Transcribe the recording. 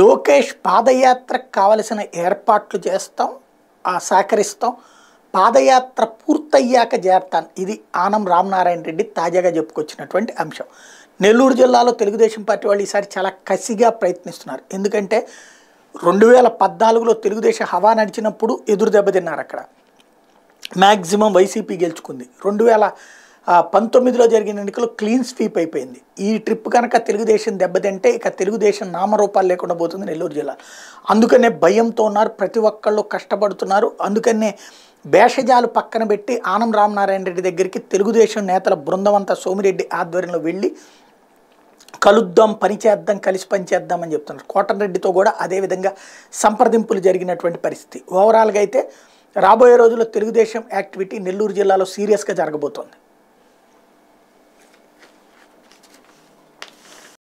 లోకేష్ పాదయాత్రకు కావలసిన ఏర్పాట్లు చేస్తాం సహకరిస్తాం పాదయాత్ర పూర్తయ్యాక చేరతాను ఇది ఆనం రామనారాయణ రెడ్డి తాజాగా చెప్పుకొచ్చినటువంటి అంశం నెల్లూరు జిల్లాలో తెలుగుదేశం పార్టీ వాళ్ళు ఈసారి చాలా కసిగా ప్రయత్నిస్తున్నారు ఎందుకంటే రెండు వేల పద్నాలుగులో తెలుగుదేశం హవా నడిచినప్పుడు ఎదురు దెబ్బతిన్నారు అక్కడ మ్యాక్సిమం వైసీపీ గెలుచుకుంది రెండు వేల పంతొమ్మిదిలో జరిగిన ఎన్నికలు క్లీన్ స్వీప్ అయిపోయింది ఈ ట్రిప్ కనుక తెలుగుదేశం దెబ్బతింటే ఇక తెలుగుదేశం నామరూపాలు లేకుండా పోతుంది నెల్లూరు జిల్లా అందుకనే భయంతో ఉన్నారు ప్రతి ఒక్కళ్ళు కష్టపడుతున్నారు అందుకనే భేషజాలు పక్కన పెట్టి ఆనం రామనారాయణ రెడ్డి దగ్గరికి తెలుగుదేశం నేతల బృందం అంతా సోమిరెడ్డి ఆధ్వర్యంలో వెళ్ళి కలుద్దాం పనిచేద్దాం కలిసి పనిచేద్దాం అని చెప్తున్నారు కోటరెడ్డితో కూడా అదేవిధంగా సంప్రదింపులు జరిగినటువంటి పరిస్థితి ఓవరాల్గా అయితే రాబోయే రోజుల్లో తెలుగుదేశం యాక్టివిటీ నెల్లూరు జిల్లాలో సీరియస్గా జరగబోతోంది